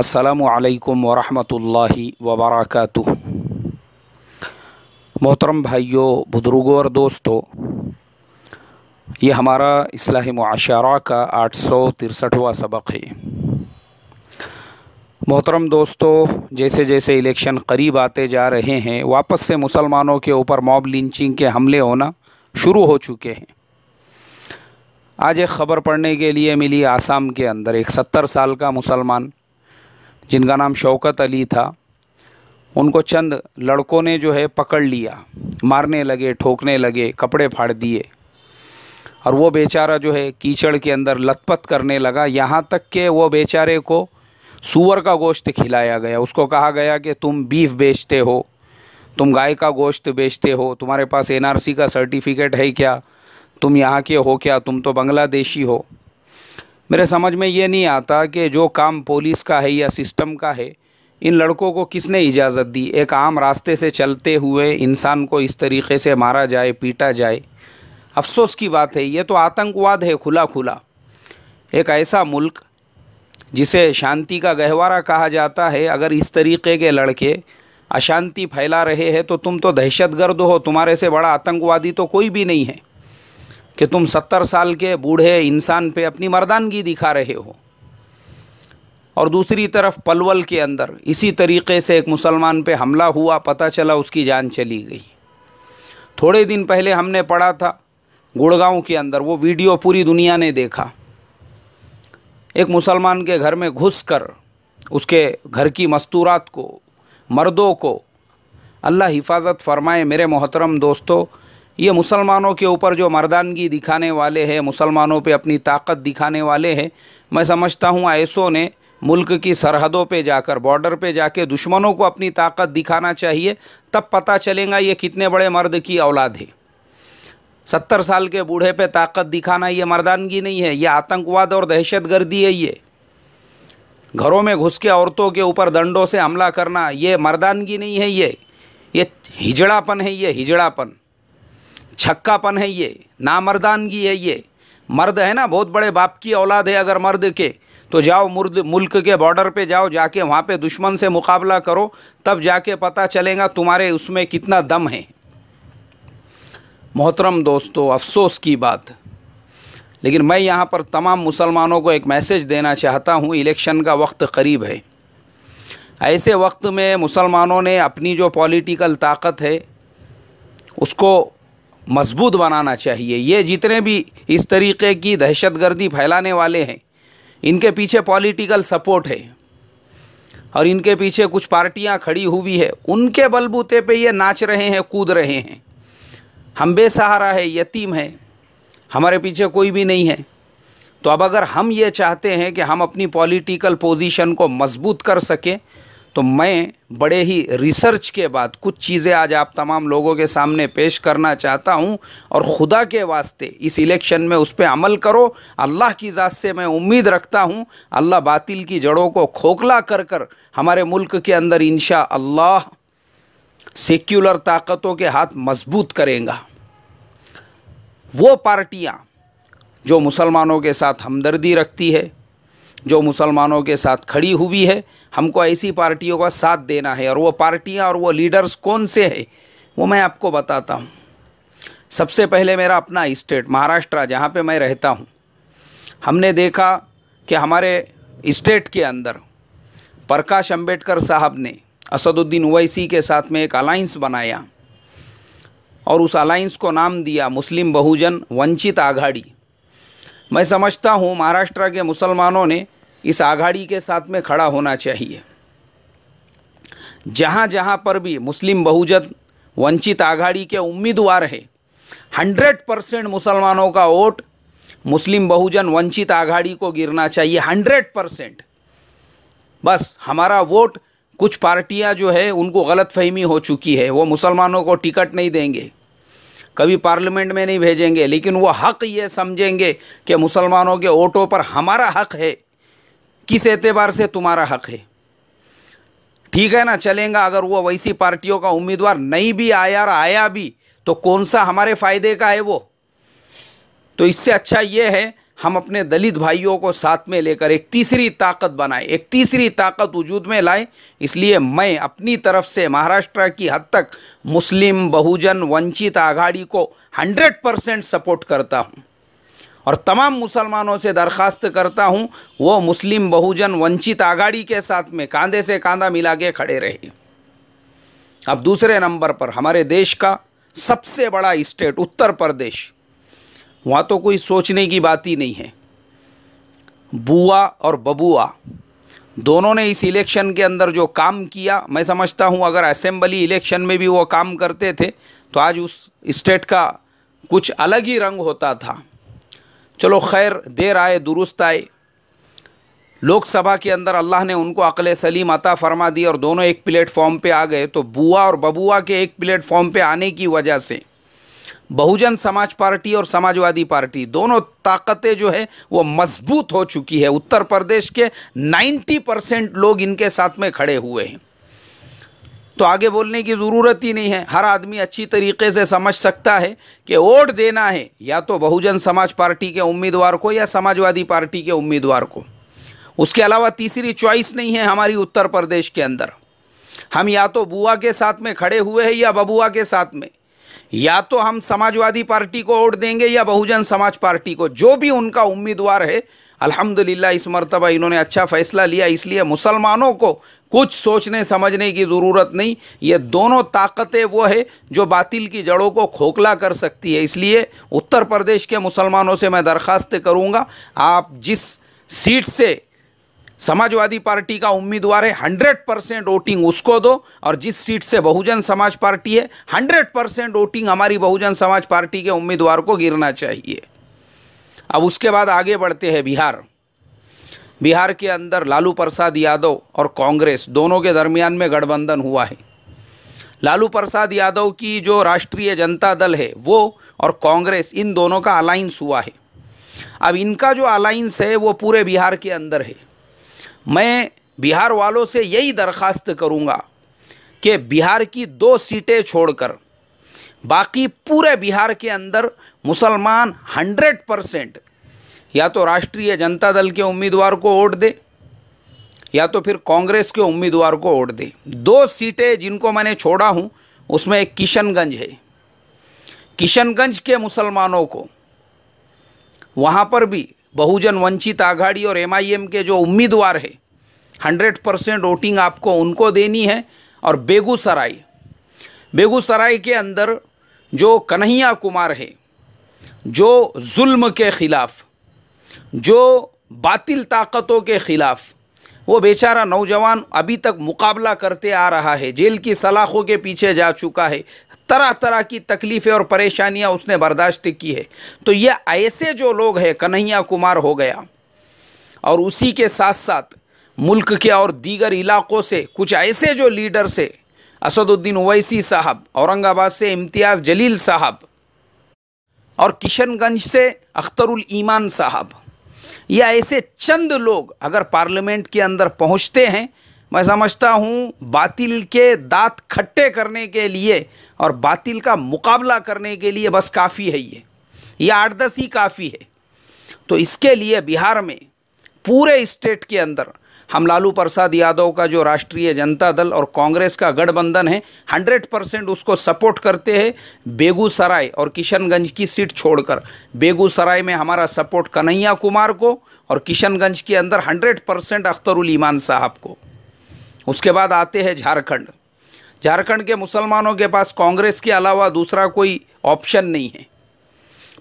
असलकम वरहमतुल्लि वबरक मोहतरम भाइयों बुजुर्गों और दोस्तों ये हमारा इसलाह माशरा का आठ सौ तिरसठवा सबक है मोहतरम दोस्तों जैसे जैसे इलेक्शन करीब आते जा रहे हैं वापस से मुसलमानों के ऊपर मॉब लिंचिंग के हमले होना शुरू हो चुके हैं आज एक ख़बर पढ़ने के लिए मिली आसाम के अंदर एक सत्तर साल का मुसलमान जिनका नाम शौकत अली था उनको चंद लड़कों ने जो है पकड़ लिया मारने लगे ठोकने लगे कपड़े फाड़ दिए और वो बेचारा जो है कीचड़ के अंदर लतपत करने लगा यहाँ तक के वो बेचारे को सूअर का गोश्त खिलाया गया उसको कहा गया कि तुम बीफ बेचते हो तुम गाय का गोश्त बेचते हो तुम्हारे पास एनआरसी का सर्टिफिकेट है क्या तुम यहाँ के हो क्या तुम तो बांग्लादेशी हो मेरे समझ में ये नहीं आता कि जो काम पुलिस का है या सिस्टम का है इन लड़कों को किसने इजाज़त दी एक आम रास्ते से चलते हुए इंसान को इस तरीके से मारा जाए पीटा जाए अफसोस की बात है ये तो आतंकवाद है खुला खुला एक ऐसा मुल्क जिसे शांति का गहवारा कहा जाता है अगर इस तरीके के लड़के अशांति फैला रहे हैं तो तुम तो दहशतगर्द हो तुम्हारे से बड़ा आतंकवादी तो कोई भी नहीं है कि तुम सत्तर साल के बूढ़े इंसान पे अपनी मर्दानगी दिखा रहे हो और दूसरी तरफ पलवल के अंदर इसी तरीके से एक मुसलमान पे हमला हुआ पता चला उसकी जान चली गई थोड़े दिन पहले हमने पढ़ा था गुड़गांव के अंदर वो वीडियो पूरी दुनिया ने देखा एक मुसलमान के घर में घुसकर उसके घर की मस्तूरात को मर्दों को अल्लाह हिफाजत फरमाए मेरे मोहतरम दोस्तों ये मुसलमानों के ऊपर जो मर्दानगी दिखाने वाले हैं मुसलमानों पे अपनी ताकत दिखाने वाले हैं मैं समझता हूँ ऐसों ने मुल्क की सरहदों पे जाकर बॉर्डर पे जाके दुश्मनों को अपनी ताकत दिखाना चाहिए तब पता चलेगा ये कितने बड़े मर्द की औलाद है सत्तर साल के बूढ़े पे ताकत दिखाना ये मर्दानगी नहीं है ये आतंकवाद और दहशत गर्दी है ये घरों में घुस के औरतों के ऊपर दंडों से हमला करना ये मर्दानगी नहीं है ये ये हिजड़ापन है ये हिजड़ापन छक्कापन है ये नामर्दानगी है ये मर्द है ना बहुत बड़े बाप की औलाद है अगर मर्द के तो जाओ मुर्द मुल्क के बॉर्डर पे जाओ जाके वहाँ पे दुश्मन से मुकाबला करो तब जाके पता चलेगा तुम्हारे उसमें कितना दम है मोहतरम दोस्तों अफसोस की बात लेकिन मैं यहाँ पर तमाम मुसलमानों को एक मैसेज देना चाहता हूँ इलेक्शन का वक्त करीब है ऐसे वक्त में मुसलमानों ने अपनी जो पॉलिटिकल ताकत है उसको मजबूत बनाना चाहिए ये जितने भी इस तरीके की दहशतगर्दी फैलाने वाले हैं इनके पीछे पॉलिटिकल सपोर्ट है और इनके पीछे कुछ पार्टियां खड़ी हुई है उनके बलबूते पे ये नाच रहे हैं कूद रहे हैं हम बेसहारा है यतीम है हमारे पीछे कोई भी नहीं है तो अब अगर हम ये चाहते हैं कि हम अपनी पॉलिटिकल पोजीशन को मजबूत कर सकें तो मैं बड़े ही रिसर्च के बाद कुछ चीज़ें आज आप तमाम लोगों के सामने पेश करना चाहता हूं और ख़ुदा के वास्ते इस इलेक्शन में उस पर अमल करो अल्लाह की ज़ात से मैं उम्मीद रखता हूं अल्लाह बातिल की जड़ों को खोखला कर कर हमारे मुल्क के अंदर इन अल्लाह सेक्युलर ताकतों के हाथ मजबूत करेगा वो पार्टियाँ जो मुसलमानों के साथ हमदर्दी रखती है जो मुसलमानों के साथ खड़ी हुई है हमको ऐसी पार्टियों का साथ देना है और वो पार्टियाँ और वो लीडर्स कौन से हैं वो मैं आपको बताता हूँ सबसे पहले मेरा अपना स्टेट महाराष्ट्र जहाँ पे मैं रहता हूँ हमने देखा कि हमारे स्टेट के अंदर प्रकाश अंबेडकर साहब ने असदुद्दीन ओवैसी के साथ में एक अलाइंस बनाया और उस अलाइंस को नाम दिया मुस्लिम बहुजन वंचित आघाड़ी मैं समझता हूँ महाराष्ट्र के मुसलमानों ने इस आघाड़ी के साथ में खड़ा होना चाहिए जहाँ जहाँ पर भी मुस्लिम बहुजन वंचित आघाड़ी के उम्मीदवार है हंड्रेड परसेंट मुसलमानों का वोट मुस्लिम बहुजन वंचित आघाड़ी को गिरना चाहिए हंड्रेड परसेंट बस हमारा वोट कुछ पार्टियां जो है उनको गलतफहमी हो चुकी है वो मुसलमानों को टिकट नहीं देंगे कभी पार्लियामेंट में नहीं भेजेंगे लेकिन वो हक ये समझेंगे कि मुसलमानों के वोटों पर हमारा हक है किस एतबार से तुम्हारा हक है ठीक है ना चलेगा अगर वो वैसी पार्टियों का उम्मीदवार नहीं भी आया और आया भी तो कौन सा हमारे फ़ायदे का है वो तो इससे अच्छा ये है हम अपने दलित भाइयों को साथ में लेकर एक तीसरी ताकत बनाए एक तीसरी ताकत वजूद में लाए इसलिए मैं अपनी तरफ से महाराष्ट्र की हद तक मुस्लिम बहुजन वंचित आघाड़ी को 100 परसेंट सपोर्ट करता हूँ और तमाम मुसलमानों से दरख्वास्त करता हूँ वो मुस्लिम बहुजन वंचित आघाड़ी के साथ में कांधे से कांधा मिला के खड़े रहे अब दूसरे नंबर पर हमारे देश का सबसे बड़ा स्टेट उत्तर प्रदेश वहाँ तो कोई सोचने की बात ही नहीं है बुआ और बबुआ दोनों ने इस इलेक्शन के अंदर जो काम किया मैं समझता हूँ अगर असेंबली इलेक्शन में भी वो काम करते थे तो आज उस स्टेट का कुछ अलग ही रंग होता था चलो खैर देर आए दुरुस्त आए लोकसभा के अंदर अल्लाह ने उनको अकल सलीम अता फरमा दी और दोनों एक प्लेटफॉर्म पे आ गए तो बुआ और बबुआ के एक प्लेटफॉर्म पे आने की वजह से बहुजन समाज पार्टी और समाजवादी पार्टी दोनों ताकतें जो है वो मजबूत हो चुकी है उत्तर प्रदेश के 90 परसेंट लोग इनके साथ में खड़े हुए हैं तो आगे बोलने की ज़रूरत ही नहीं है हर आदमी अच्छी तरीके से समझ सकता है कि वोट देना है या तो बहुजन समाज पार्टी के उम्मीदवार को या समाजवादी पार्टी के उम्मीदवार को उसके अलावा तीसरी चॉइस नहीं है हमारी उत्तर प्रदेश के अंदर हम या तो बुआ के साथ में खड़े हुए हैं या बबुआ के साथ में या तो हम समाजवादी पार्टी को वोट देंगे या बहुजन समाज पार्टी को जो भी उनका उम्मीदवार है अल्हम्दुलिल्लाह इस मरतबा इन्होंने अच्छा फैसला लिया इसलिए मुसलमानों को कुछ सोचने समझने की ज़रूरत नहीं ये दोनों ताकतें वो है जो बातिल की जड़ों को खोखला कर सकती है इसलिए उत्तर प्रदेश के मुसलमानों से मैं दरख्वास्त करूँगा आप जिस सीट से समाजवादी पार्टी का उम्मीदवार है हंड्रेड परसेंट वोटिंग उसको दो और जिस सीट से बहुजन समाज पार्टी है हंड्रेड परसेंट वोटिंग हमारी बहुजन समाज पार्टी के उम्मीदवार को गिरना चाहिए अब उसके बाद आगे बढ़ते हैं बिहार बिहार के अंदर लालू प्रसाद यादव और कांग्रेस दोनों के दरमियान में गठबंधन हुआ है लालू प्रसाद यादव की जो राष्ट्रीय जनता दल है वो और कांग्रेस इन दोनों का अलायंस हुआ है अब इनका जो अलायंस है वो पूरे बिहार के अंदर है मैं बिहार वालों से यही दरख्वास्त करूँगा कि बिहार की दो सीटें छोड़कर बाकी पूरे बिहार के अंदर मुसलमान हंड्रेड परसेंट या तो राष्ट्रीय जनता दल के उम्मीदवार को वोट दे या तो फिर कांग्रेस के उम्मीदवार को वोट दे दो सीटें जिनको मैंने छोड़ा हूँ उसमें एक किशनगंज है किशनगंज के मुसलमानों को वहाँ पर भी बहुजन वंचित आघाड़ी और एमआईएम के जो उम्मीदवार है हंड्रेड परसेंट वोटिंग आपको उनको देनी है और बेगूसराय बेगूसराय के अंदर जो कन्हैया कुमार है जो जुल्म के ख़िलाफ़ जो बातिल ताकतों के ख़िलाफ़ वो बेचारा नौजवान अभी तक मुकाबला करते आ रहा है जेल की सलाखों के पीछे जा चुका है तरह तरह की तकलीफ़ें और परेशानियां उसने बर्दाश्त की है तो ये ऐसे जो लोग हैं कन्हैया कुमार हो गया और उसी के साथ साथ मुल्क के और दीगर इलाक़ों से कुछ ऐसे जो लीडर से असदुद्दीन ओवैसी साहब औरंगाबाद से इम्तियाज़ जलील साहब और किशनगंज से अख्तरुल ईमान साहब या ऐसे चंद लोग अगर पार्लियामेंट के अंदर पहुंचते हैं मैं समझता हूँ बातिल के दांत खट्टे करने के लिए और बातिल का मुकाबला करने के लिए बस काफ़ी है ये या आठ दस ही काफ़ी है तो इसके लिए बिहार में पूरे स्टेट के अंदर हम लालू प्रसाद यादव का जो राष्ट्रीय जनता दल और कांग्रेस का गठबंधन है हंड्रेड परसेंट उसको सपोर्ट करते हैं बेगूसराय और किशनगंज की सीट छोड़कर बेगूसराय में हमारा सपोर्ट कन्हैया कुमार को और किशनगंज के अंदर हंड्रेड परसेंट अख्तरुल ईमान साहब को उसके बाद आते हैं झारखंड झारखंड के मुसलमानों के पास कांग्रेस के अलावा दूसरा कोई ऑप्शन नहीं है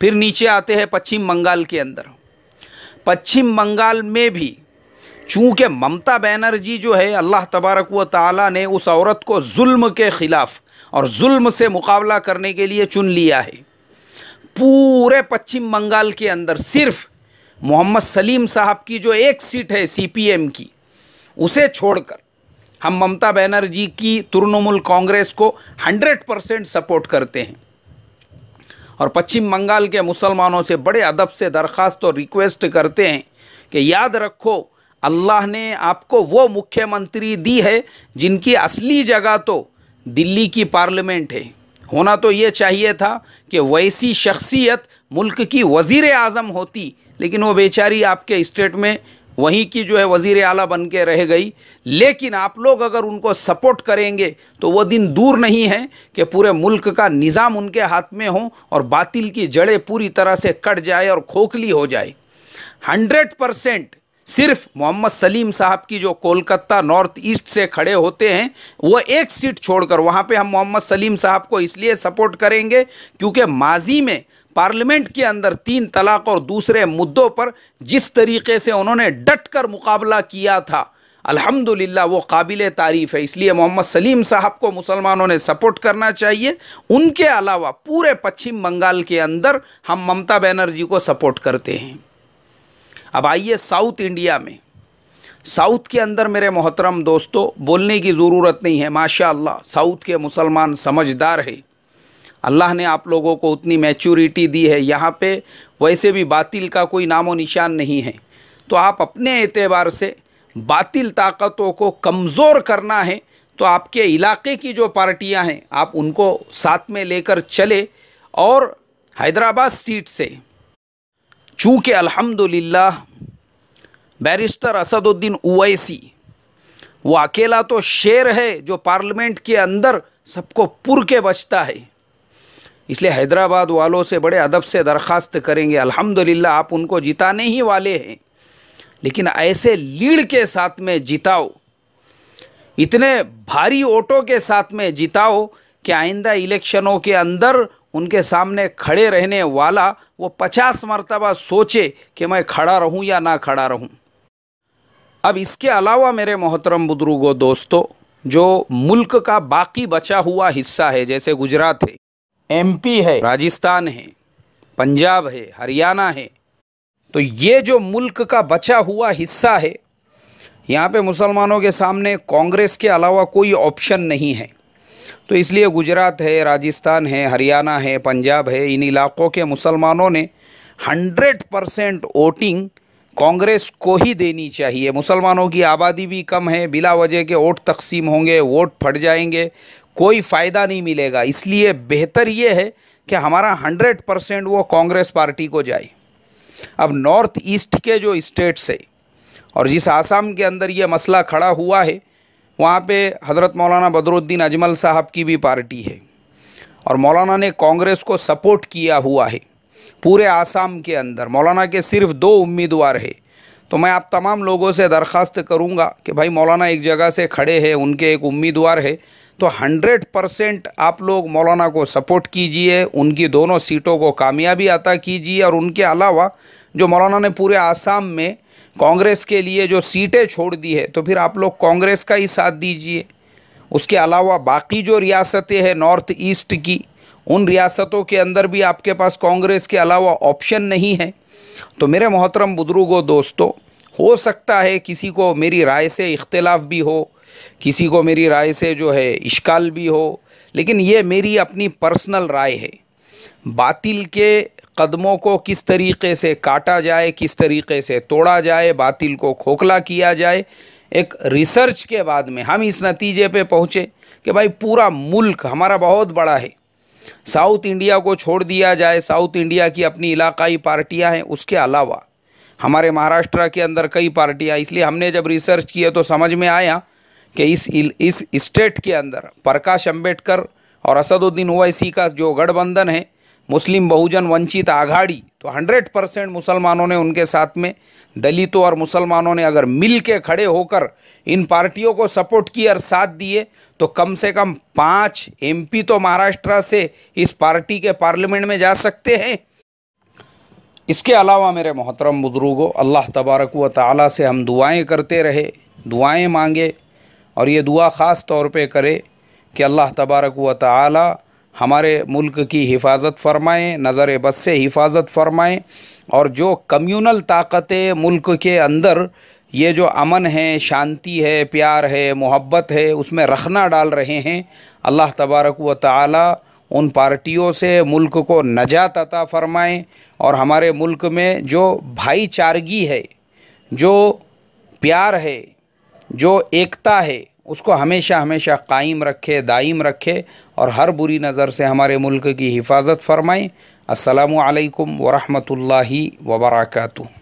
फिर नीचे आते हैं पश्चिम बंगाल के अंदर पश्चिम बंगाल में भी चूँकि ममता बनर्जी जो है अल्लाह तबारक व ताली ने उस औरत को जुल्म के ख़िलाफ़ और जुल्म से मुकाबला करने के लिए चुन लिया है पूरे पश्चिम बंगाल के अंदर सिर्फ मोहम्मद सलीम साहब की जो एक सीट है सीपीएम की उसे छोड़कर हम ममता बनर्जी की तृणमूल कांग्रेस को 100 परसेंट सपोर्ट करते हैं और पश्चिम बंगाल के मुसलमानों से बड़े अदब से दरख्वास्त और रिक्वेस्ट करते हैं कि याद रखो अल्लाह ने आपको वो मुख्यमंत्री दी है जिनकी असली जगह तो दिल्ली की पार्लियामेंट है होना तो ये चाहिए था कि वैसी शख्सियत मुल्क की वज़ी अज़म होती लेकिन वो बेचारी आपके स्टेट में वहीं की जो है वज़ी अला बन के रह गई लेकिन आप लोग अगर उनको सपोर्ट करेंगे तो वो दिन दूर नहीं है कि पूरे मुल्क का निज़ाम उनके हाथ में हो और बातिल की जड़ें पूरी तरह से कट जाए और खोखली हो जाए हंड्रेड परसेंट सिर्फ मोहम्मद सलीम साहब की जो कोलकाता नॉर्थ ईस्ट से खड़े होते हैं वो एक सीट छोड़कर वहाँ पे हम मोहम्मद सलीम साहब को इसलिए सपोर्ट करेंगे क्योंकि माजी में पार्लियामेंट के अंदर तीन तलाक और दूसरे मुद्दों पर जिस तरीके से उन्होंने डट कर मुकाबला किया था अल्हम्दुलिल्लाह वो काबिल तारीफ़ है इसलिए मोहम्मद सलीम साहब को मुसलमानों ने सपोर्ट करना चाहिए उनके अलावा पूरे पश्चिम बंगाल के अंदर हम ममता बनर्जी को सपोर्ट करते हैं अब आइए साउथ इंडिया में साउथ के अंदर मेरे मोहतरम दोस्तों बोलने की ज़रूरत नहीं है माशा साउथ के मुसलमान समझदार है अल्लाह ने आप लोगों को उतनी मैच्योरिटी दी है यहाँ पे वैसे भी बातिल का कोई नामो निशान नहीं है तो आप अपने एतबार से बातिल ताकतों को कमज़ोर करना है तो आपके इलाके की जो पार्टियाँ हैं आप उनको साथ में लेकर चले और हैदराबाद सीट से चूँकि अल्हम्दुलिल्लाह बैरिस्टर असदुद्दीन उवैसी वो अकेला तो शेर है जो पार्लियामेंट के अंदर सबको पुर के बचता है इसलिए हैदराबाद वालों से बड़े अदब से दरख्वास्त करेंगे अल्हम्दुलिल्लाह आप उनको जिताने ही वाले हैं लेकिन ऐसे लीड के साथ में जिताओ इतने भारी वोटों के साथ में जिताओ कि आइंदा इलेक्शनों के अंदर उनके सामने खड़े रहने वाला वो पचास मरतबा सोचे कि मैं खड़ा रहूं या ना खड़ा रहूं अब इसके अलावा मेरे मोहतरम बुद्रुगो दोस्तों जो मुल्क का बाकी बचा हुआ हिस्सा है जैसे गुजरात है एमपी है राजस्थान है पंजाब है हरियाणा है तो ये जो मुल्क का बचा हुआ हिस्सा है यहाँ पे मुसलमानों के सामने कांग्रेस के अलावा कोई ऑप्शन नहीं है तो इसलिए गुजरात है राजस्थान है हरियाणा है पंजाब है इन इलाकों के मुसलमानों ने हंड्रेड परसेंट वोटिंग कांग्रेस को ही देनी चाहिए मुसलमानों की आबादी भी कम है बिला वजह के वोट तकसीम होंगे वोट फट जाएंगे कोई फ़ायदा नहीं मिलेगा इसलिए बेहतर ये है कि हमारा हंड्रेड परसेंट वो कांग्रेस पार्टी को जाए अब नॉर्थ ईस्ट के जो स्टेट्स है और जिस आसाम के अंदर ये मसला खड़ा हुआ है वहाँ पे हज़रत मौलाना बदरुद्दीन अजमल साहब की भी पार्टी है और मौलाना ने कांग्रेस को सपोर्ट किया हुआ है पूरे आसाम के अंदर मौलाना के सिर्फ दो उम्मीदवार है तो मैं आप तमाम लोगों से दरख्वास्त करूँगा कि भाई मौलाना एक जगह से खड़े हैं उनके एक उम्मीदवार है तो 100 परसेंट आप लोग मौलाना को सपोर्ट कीजिए उनकी दोनों सीटों को कामयाबी अता कीजिए और उनके अलावा जो मौलाना ने पूरे आसाम में कांग्रेस के लिए जो सीटें छोड़ दी है तो फिर आप लोग कांग्रेस का ही साथ दीजिए उसके अलावा बाकी जो रियासतें हैं नॉर्थ ईस्ट की उन रियासतों के अंदर भी आपके पास कांग्रेस के अलावा ऑप्शन नहीं है तो मेरे मोहतरम बुजुर्गों दोस्तों हो सकता है किसी को मेरी राय से इख्तलाफ भी हो किसी को मेरी राय से जो है इश्काल भी हो लेकिन ये मेरी अपनी पर्सनल राय है बातिल के कदमों को किस तरीके से काटा जाए किस तरीके से तोड़ा जाए बातिल को खोखला किया जाए एक रिसर्च के बाद में हम इस नतीजे पे पहुँचे कि भाई पूरा मुल्क हमारा बहुत बड़ा है साउथ इंडिया को छोड़ दिया जाए साउथ इंडिया की अपनी इलाकाई पार्टियां हैं उसके अलावा हमारे महाराष्ट्र के अंदर कई पार्टियां इसलिए हमने जब रिसर्च किया तो समझ में आया कि इस इस स्टेट के अंदर प्रकाश अम्बेडकर और असदुद्दीन ओवैसी का जो गठबंधन है मुस्लिम बहुजन वंचित आघाड़ी तो 100 परसेंट मुसलमानों ने उनके साथ में दलितों और मुसलमानों ने अगर मिल के खड़े होकर इन पार्टियों को सपोर्ट किया और साथ दिए तो कम से कम पाँच एमपी तो महाराष्ट्र से इस पार्टी के पार्लियामेंट में जा सकते हैं इसके अलावा मेरे मोहतरम बुजुर्गो अल्लाह तबारक व ताली से हम दुआएं करते रहे दुआएं मांगे और ये दुआ ख़ास तौर पे करे कि अल्लाह तबारक व ताली हमारे मुल्क की हिफाजत फरमाएँ नज़र बस से हिफाजत फरमाएँ और जो कम्यूनल ताकतें मुल्क के अंदर ये जो अमन है शांति है प्यार है मोहब्बत है उसमें रखना डाल रहे हैं अल्लाह तबारक व ताली उन पार्टियों से मुल्क को नजात अता फरमाएँ और हमारे मुल्क में जो भाईचारगी है जो प्यार है जो एकता है उसको हमेशा हमेशा कायम रखे दायम रखे और हर बुरी नज़र से हमारे मुल्क की हिफाजत फरमाएँ असलकम वरहमल वबरकू